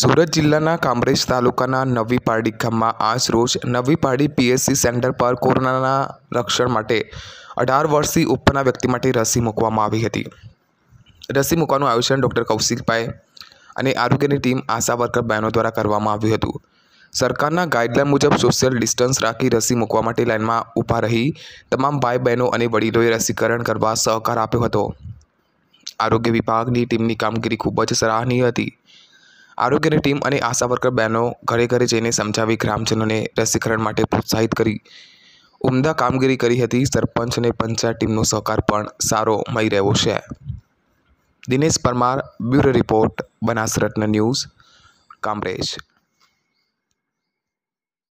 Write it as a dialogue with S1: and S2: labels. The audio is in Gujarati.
S1: સુરત જિલ્લાના કામરેજ તાલુકાના નવી પારડી ગામમાં આજ રોજ નવી પારડી પીએસસી સેન્ટર પર કોરોનાના રક્ષણ માટે અઢાર વર્ષથી ઉપરના વ્યક્તિ માટે રસી મૂકવામાં આવી હતી રસી મૂકવાનું આયોજન ડૉક્ટર કૌશિકભાઈ અને આરોગ્યની ટીમ આશા વર્કર બહેનો દ્વારા કરવામાં આવ્યું હતું સરકારના ગાઈડલાઇન મુજબ સોશિયલ ડિસ્ટન્સ રાખી રસી મૂકવા માટે લાઇનમાં ઊભા રહી તમામ ભાઈ બહેનો અને વડીલોએ રસીકરણ કરવા સહકાર આપ્યો હતો આરોગ્ય વિભાગની ટીમની કામગીરી ખૂબ જ સરાહનીય હતી આરોગ્યની ટીમ અને આશા વર્કર બહેનો ઘરે ઘરે જઈને સમજાવી ગ્રામજનોને રસીકરણ માટે પ્રોત્સાહિત કરી ઉમદા કામગીરી કરી હતી સરપંચ અને પંચાયત ટીમનો સહકાર પણ સારો મળી રહ્યો છે Dinesh Parmar bureau report Banasratna news Kamrej